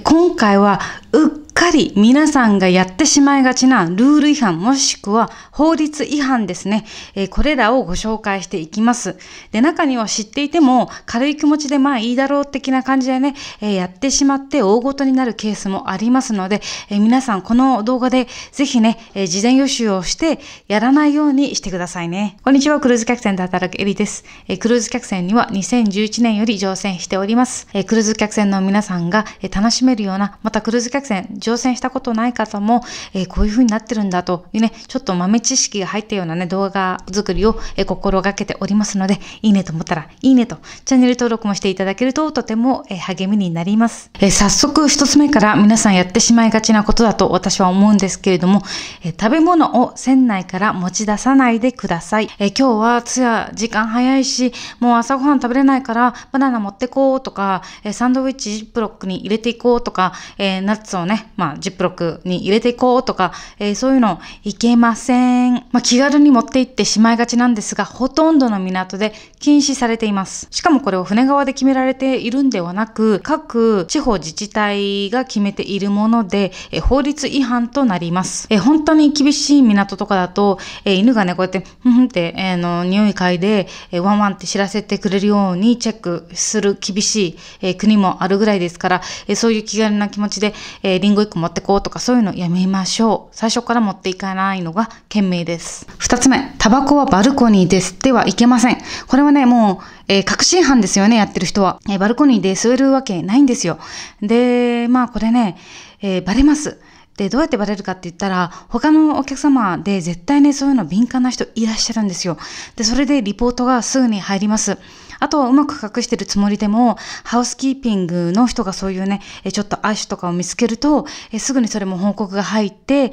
今回は、うっかり皆さんがやってしまいがちなルール違反もしくは法律違反ですね。えー、これらをご紹介していきます。で、中には知っていても軽い気持ちでまあいいだろう的な感じでね、えー、やってしまって大ごとになるケースもありますので、えー、皆さんこの動画でぜひね、え事前予習をしてやらないようにしてくださいね。こんにちは、クルーズ客船で働くエリです。えクルーズ客船には2011年より乗船しております。えクルーズ客船の皆さんが、楽しめるような、またクルーズ客船乗船したことない方も、えー、こういう風になってるんだというね、ちょっと豆知識が入ったようなね、動画作りを、えー、心がけておりますので、いいねと思ったら、いいねと、チャンネル登録もしていただけると、とても、えー、励みになります。え早速、一つ目から皆さんやってしまいがちなことだと私は思うんですけれども、え食べ物を船内から持ち出さないでください。え今日はツアー時間早いし、もう朝ごはん食べれないからバナナ持ってこうとか、えサンドウィッチジップロックに入れていこうとか、えナッツをね、まあ、ジップロックに入れていこうとか、えー、そういうのいけません。まあ、気軽に持って行ってしまいがちなんですが、ほとんどの港で禁止されています。しかもこれを船側で決められているんではなく、各地方自治体が決めているもので、えー、法律違反となります。えー、本当に厳しい港とかだと、え犬がね、こうやって、ふんって、えー、の、匂い嗅いで、えワンワンって知らせてくれるようにチェックする厳しい、え国もあるぐらいですから、えそういう気軽な気持ちで、えリンゴグイ持ってこうとかそういうのやめましょう。最初から持っていかないのが賢明です。二つ目、タバコはバルコニーです。ではいけません。これはね、もう、えー、確信犯ですよね、やってる人は。えー、バルコニーで吸えるわけないんですよ。で、まあこれね、えー、バレます。で、どうやってバレるかって言ったら、他のお客様で絶対ね、そういうの敏感な人いらっしゃるんですよ。で、それでリポートがすぐに入ります。あとはうまく隠してるつもりでも、ハウスキーピングの人がそういうね、ちょっとュとかを見つけると、すぐにそれも報告が入って、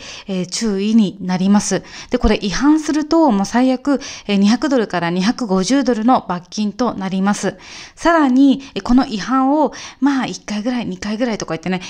注意になります。で、これ違反すると、もう最悪200ドルから250ドルの罰金となります。さらに、この違反を、まあ1回ぐらい、2回ぐらいとか言ってね、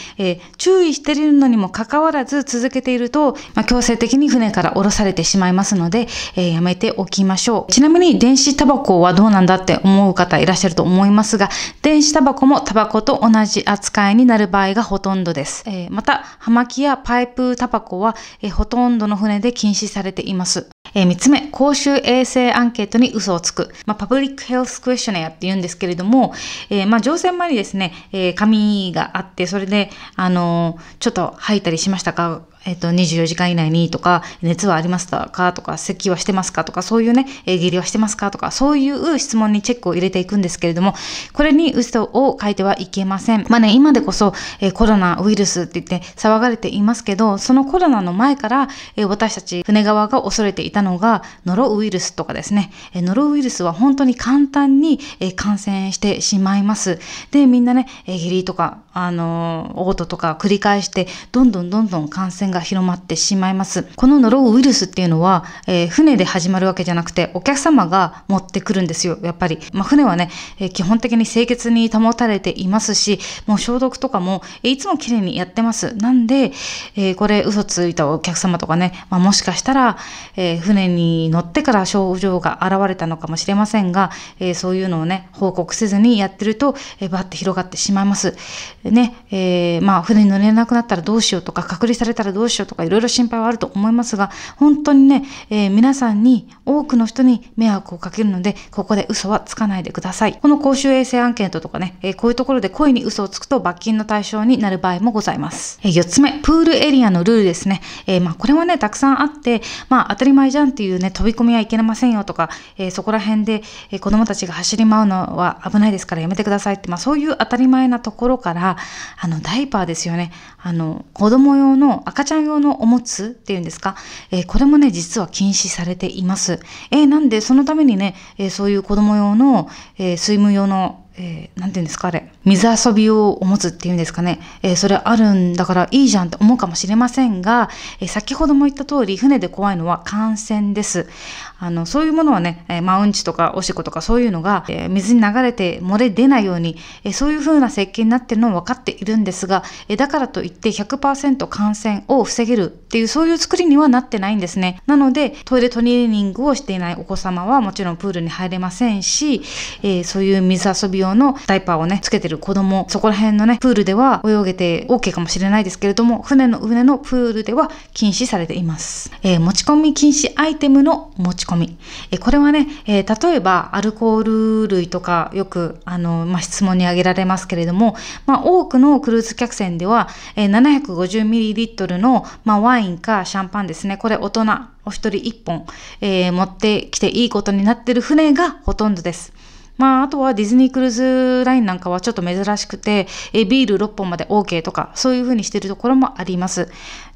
注意してるのにもかかわらず続けていると、まあ、強制的に船から降ろされてしまいますので、やめておきましょう。ちなみに電子タバコはどうなんだって思うう方いらっしゃると思いますが、電子タバコもタバコと同じ扱いになる場合がほとんどです。えー、また、葉巻やパイプタバコは、えー、ほとんどの船で禁止されています。えー、3つ目、公衆衛生アンケートに嘘をつく。まあ、パブリックヘルスクエスチョネアって言うんですけれども、えー、まあ、乗船前にですね、えー、紙があって、それで、あのー、ちょっと吐いたりしましたかえっと、24時間以内にとか、熱はありますかとか、咳はしてますかとか、そういうね、えー、下痢はしてますかとか、そういう質問にチェックを入れていくんですけれども、これに嘘を書いてはいけません。まあね、今でこそ、えー、コロナウイルスって言って騒がれていますけど、そのコロナの前から、えー、私たち船側が恐れていたのが、ノロウイルスとかですね、えノロウイルスは本当に簡単に、え感染してしまいます。で、みんなね、え下痢とか、あの、嘔吐とか繰り返して、どんどんどんどん感染が広まってしまいます。このノロウイルスっていうのは、えー、船で始まるわけじゃなくて、お客様が持ってくるんですよ、やっぱり。まあ、船はね、えー、基本的に清潔に保たれていますし、もう消毒とかも、えいつも綺麗にやってます。なんで、えこれ嘘ついたお客様とかね、まあ、もしかしたら、え船に乗ってから症状が現れたのかもしれませんが、えそういうのをね、報告せずにやってると、えー、バッて広がってしまいます。ね、えー、まあ、船に乗れなくなったらどうしようとか、隔離されたらどうしようとか、いろいろ心配はあると思いますが、本当にね、えー、皆さんに、多くの人に迷惑をかけるので、ここで嘘はつかないでください。この公衆衛生アンケートとかね、えー、こういうところで故意に嘘をつくと罰金の対象になる場合もございます。えー、4つ目、プールエリアのルールですね。えー、まあ、これはね、たくさんあって、まあ、当たり前じゃんっていうね、飛び込みはいけませんよとか、えそこら辺で、え子供たちが走り回るのは危ないですからやめてくださいって、まあ、そういう当たり前なところから、あの、ダイパーですよね。あの、子供用の、赤ちゃん用のおむつっていうんですか、えー、これもね、実は禁止されています。えー、なんで、そのためにね、えー、そういう子供用の、えー、スイム用の、えー、ていうんですか、あれ。水遊びを持つっていうんですかね、えー、それあるんだからいいじゃんって思うかもしれませんが、えー、先ほども言った通り船で怖いのは感染ですあのそういうものはね、えー、まあ、うとかおしっことかそういうのが、え水に流れて漏れ出ないように、えそういう風な設計になってるのは分かっているんですが、えだからといって100%感染を防げるっていうそういう作りにはなってないんですねなのでトイレトレーニングをしていないお子様はもちろんプールに入れませんし、えそういう水遊び用のダイパーをねつけてる子供そこら辺のねプールでは泳げて OK かもしれないですけれども船の上のプールでは禁止されています、えー、持ち込み禁止アイテムの持ち込み、えー、これはね、えー、例えばアルコール類とかよくあの、まあ、質問に挙げられますけれども、まあ、多くのクルーズ客船では、えー、750ml の、まあ、ワインかシャンパンですねこれ大人お一人1本、え持ってきていいことになってる船がほとんどです。まあ、あとはディズニークルーズラインなんかはちょっと珍しくて、えビール6本まで OK とか、そういう風にしてるところもあります。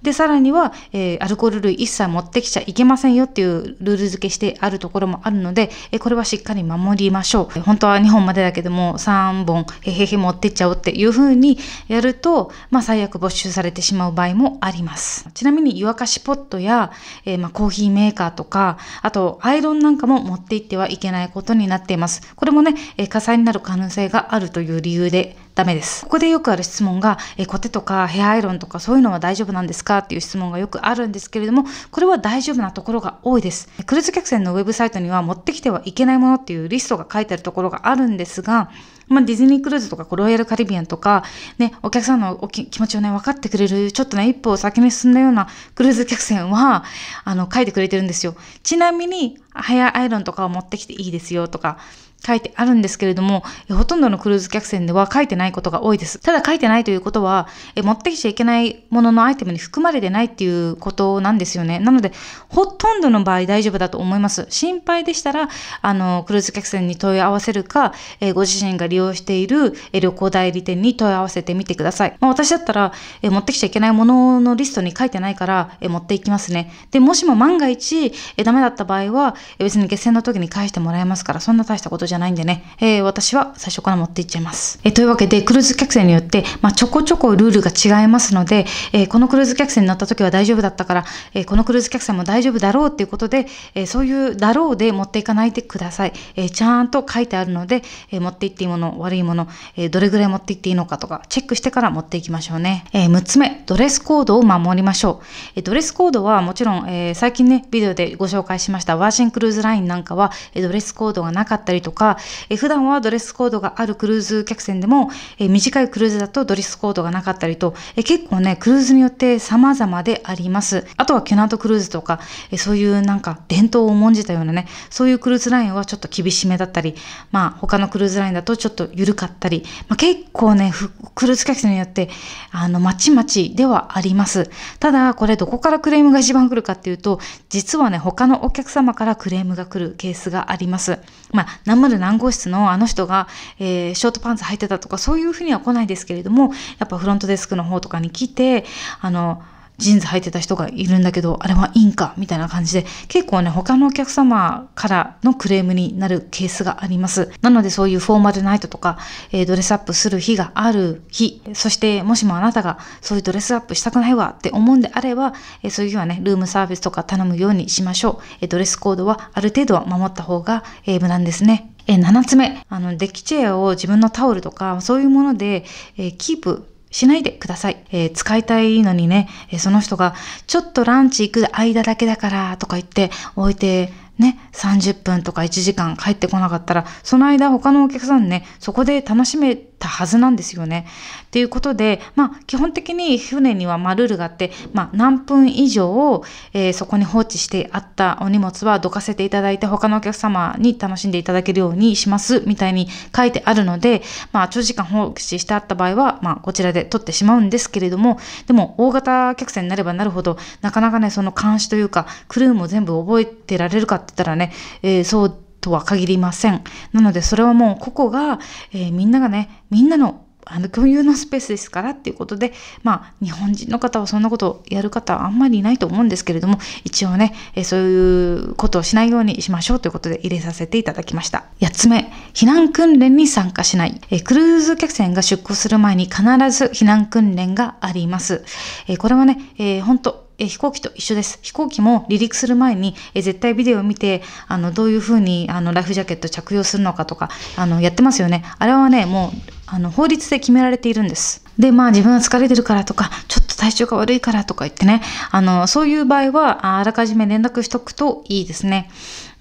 で、さらには、えアルコール類一切持ってきちゃいけませんよっていうルール付けしてあるところもあるので、えこれはしっかり守りましょう。本当は2本までだけども、3本、へへへ持ってっちゃおうっていう風にやると、まあ、最悪没収されてしまう場合もあります。ちなみに湯沸かしポットや、えー、まコーヒーメーカーとか、あとアイロンなんかも持っていってはいけないことになっています。これもね、え火災になる可能性があるという理由でダメです。ここでよくある質問が、えコテとかヘアアイロンとかそういうのは大丈夫なんですかっていう質問がよくあるんですけれども、これは大丈夫なところが多いです。クルーズ客船のウェブサイトには持ってきてはいけないものっていうリストが書いてあるところがあるんですが、まあ、ディズニークルーズとかロイヤルカリビアンとか、ね、お客さんの気持ちをね、分かってくれる、ちょっとね、一歩先に進んだようなクルーズ客船は、あの、書いてくれてるんですよ。ちなみに、ヘアアイロンとかを持ってきていいですよとか、書いてあるんですけれども、ほとんどのクルーズ客船では書いてないことが多いです。ただ書いてないということは、持ってきちゃいけないもののアイテムに含まれてないっていうことなんですよね。なので、ほとんどの場合大丈夫だと思います。心配でしたら、あの、クルーズ客船に問い合わせるか、えご自身が利用している、え旅行代理店に問い合わせてみてください。まあ、私だったら、え持ってきちゃいけないもののリストに書いてないから、え持っていきますね。で、もしも万が一、えダメだった場合は、別に下船の時に返してもらえますから、そんな大したことじゃじゃないんでね、えー、私は最初から持っていっちゃいます。えー、というわけで、クルーズ客船によって、まあ、ちょこちょこルールが違いますので、えー、このクルーズ客船に乗った時は大丈夫だったから、えー、このクルーズ客船も大丈夫だろうっていうことで、えー、そういうだろうで持っていかないでください。えー、ちゃんと書いてあるので、えー、持っていっていいもの、悪いもの、えー、どれぐらい持っていっていいのかとか、チェックしてから持っていきましょうね。えー、6つ目、ドレスコードを守りましょう。えー、ドレスコードはもちろん、えー、最近ね、ビデオでご紹介しましたワーシンクルーズラインなんかは、えー、ドレスコードがなかったりとか、か、え普段はドレスコードがあるクルーズ客船でも、え短いクルーズだとドレスコードがなかったりと、え結構ね、クルーズによって様々であります。あとはキュナートクルーズとか、えそういうなんか伝統を重んじたようなね、そういうクルーズラインはちょっと厳しめだったり、まあ他のクルーズラインだとちょっと緩かったり、まあ、結構ね、クルーズ客船によって、あの、まちまちではあります。ただ、これどこからクレームが一番来るかっていうと、実はね、他のお客様からクレームが来るケースがあります。まあ、で何号室のあの人が、えー、ショートパンツ履いてたとかそういうふうには来ないですけれどもやっぱフロントデスクの方とかに来てあのジーンズ履いてた人がいるんだけどあれはいいんかみたいな感じで結構ね他のお客様からのクレームになるケースがありますなのでそういうフォーマルナイトとか、えー、ドレスアップする日がある日そしてもしもあなたがそういうドレスアップしたくないわって思うんであれば、えー、そういう日はねルームサービスとか頼むようにしましょう、えー、ドレスコードはある程度は守った方が、え無難ですねえ7つ目あのデッキチェアを自分のタオルとかそういうもので、えキープしないでください。えー、使いたいのにね、えー、その人が、ちょっとランチ行く間だけだから、とか言って置いてね、30分とか1時間帰ってこなかったら、その間他のお客さんね、そこで楽しめたはずなんですよね。っていうことで、まあ、基本的に船にはまルールがあって、まあ、何分以上、えー、そこに放置してあったお荷物はどかせていただいて、他のお客様に楽しんでいただけるようにします、みたいに書いてあるので、まあ、長時間放置してあった場合は、まあ、こちらで取ってしまうんですけれども、でも、大型客船になればなるほど、なかなかね、その監視というか、クルーも全部覚えてられるかって言ったらね、えー、そうとは限りません。なのでそれはもう個々が、えー、みんながね、みんなのあの共有のスペースですからっていうことで、まあ、日本人の方はそんなことをやる方はあんまりいないと思うんですけれども、一応ね、えそういうことをしないようにしましょうということで入れさせていただきました。8つ目、避難訓練に参加しない。えクルーズ客船が出航する前に必ず避難訓練があります。えこれはね、えー、本当え飛行機と一緒です。飛行機も離陸する前に、え絶対ビデオを見て、あの、どういうふうに、あの、ライフジャケット着用するのかとか、あの、やってますよね。あれはね、もう、あの、法律で決められているんです。でまあ自分は疲れてるからとかちょっと体調が悪いからとか言ってねあのそういう場合はあらかじめ連絡しとくといいですね。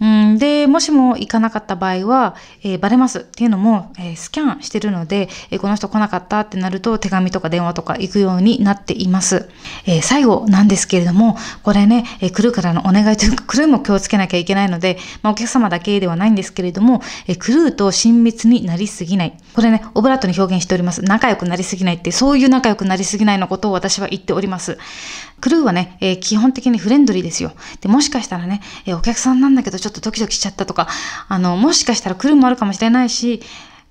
うんでもしも行かなかった場合は、えー、バレますっていうのも、えー、スキャンしてるので、えー、この人来なかったってなると手紙とか電話とか行くようになっています、え最後なんですけれどもこれね、えルーからのお願いというか クルーも気をつけなきゃいけないので、まあ、お客様だけではないんですけれども、えクルーと親密になりすぎないこれねオブラートに表現しております仲良くなりすぎないって、そういう仲良くなりすぎないのことを私は言っております。クルーはね、えー、基本的にフレンドリーですよ。で、もしかしたらね、えー、お客さんなんだけどちょっとドキドキしちゃったとか、あの、もしかしたらクルーもあるかもしれないし、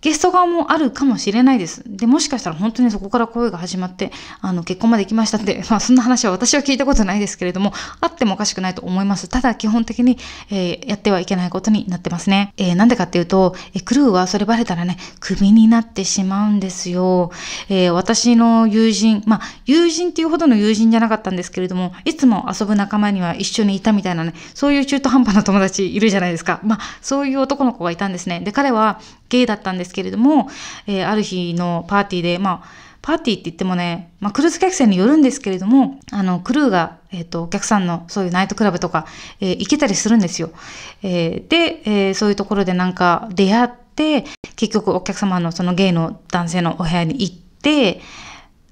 ゲスト側もあるかもしれないです。で、もしかしたら本当にそこから声が始まって、あの、結婚まで行きましたって、まあそんな話は私は聞いたことないですけれども、あってもおかしくないと思います。ただ基本的に、えー、やってはいけないことになってますね。えー、なんでかっていうと、えー、クルーはそれバレたらね、クビになってしまうんですよ。え私の友人、まあ友人っていうほどの友人じゃなかったんですけれども、いつも遊ぶ仲間には一緒にいたみたいなね、そういう中途半端な友達いるじゃないですか。まあそういう男の子がいたんですね。で、彼は、ゲイだったんですけれども、えー、ある日のパーティーで、まあ、パーティーって言ってもね、まあ、クルーズ客船によるんですけれども、あの、クルーが、えっ、ー、と、お客さんのそういうナイトクラブとか、えー、行けたりするんですよ。えー、で、えそういうところでなんか出会って、結局お客様のそのゲイの男性のお部屋に行って、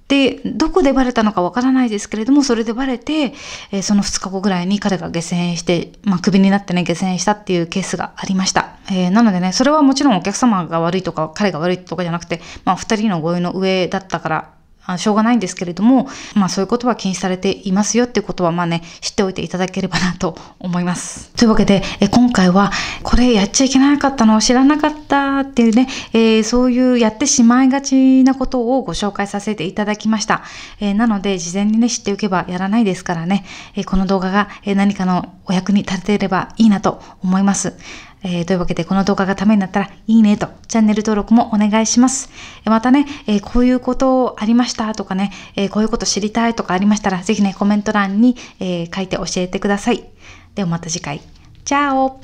でどこでバレたのかわからないですけれどもそれでバレて、えー、その2日後ぐらいに彼が下船して、まあ、クビになってね下船したっていうケースがありました、えー、なのでねそれはもちろんお客様が悪いとか彼が悪いとかじゃなくて、まあ、2人の合意の上だったからあしょうがないんですけれども、まあそういうことは禁止されていますよっていうことはまあね、知っておいていただければなと思います。というわけで、え今回はこれやっちゃいけなかったのを知らなかったっていうね、えー、そういうやってしまいがちなことをご紹介させていただきました。えー、なので事前にね、知っておけばやらないですからね、えー、この動画が何かのお役に立てればいいなと思います。えー、というわけで、この動画がためになったら、いいねと、チャンネル登録もお願いします。またね、えー、こういうことありましたとかね、えー、こういうこと知りたいとかありましたら、ぜひね、コメント欄に、え書いて教えてください。ではまた次回。チャオ